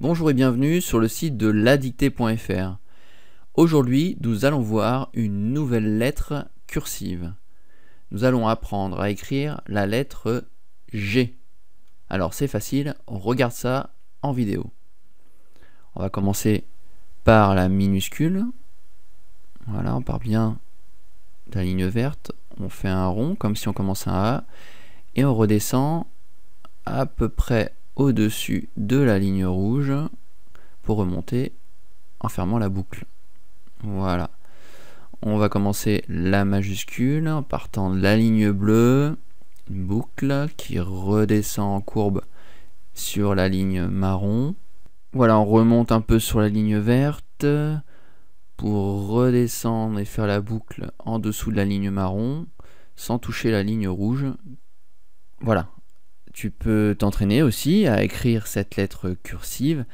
Bonjour et bienvenue sur le site de ladicté.fr. Aujourd'hui, nous allons voir une nouvelle lettre cursive. Nous allons apprendre à écrire la lettre G. Alors c'est facile, on regarde ça en vidéo. On va commencer par la minuscule. Voilà, on part bien de la ligne verte. On fait un rond comme si on commençait un A. Et on redescend à peu près au-dessus de la ligne rouge pour remonter en fermant la boucle. Voilà. On va commencer la majuscule en partant de la ligne bleue, boucle qui redescend en courbe sur la ligne marron. Voilà, on remonte un peu sur la ligne verte pour redescendre et faire la boucle en dessous de la ligne marron sans toucher la ligne rouge. Voilà, tu peux t'entraîner aussi à écrire cette lettre cursive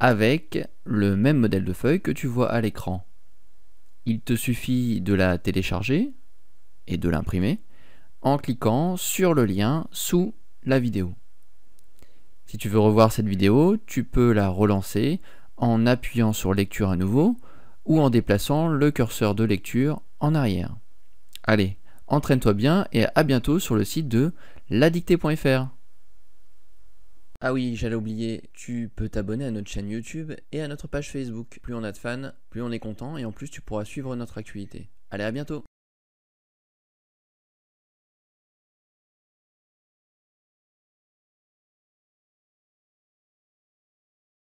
avec le même modèle de feuille que tu vois à l'écran. Il te suffit de la télécharger et de l'imprimer en cliquant sur le lien sous la vidéo. Si tu veux revoir cette vidéo, tu peux la relancer en appuyant sur lecture à nouveau ou en déplaçant le curseur de lecture en arrière. Allez, entraîne-toi bien et à bientôt sur le site de ladicté.fr ah oui, j'allais oublier, tu peux t'abonner à notre chaîne YouTube et à notre page Facebook. Plus on a de fans, plus on est content et en plus tu pourras suivre notre actualité. Allez, à bientôt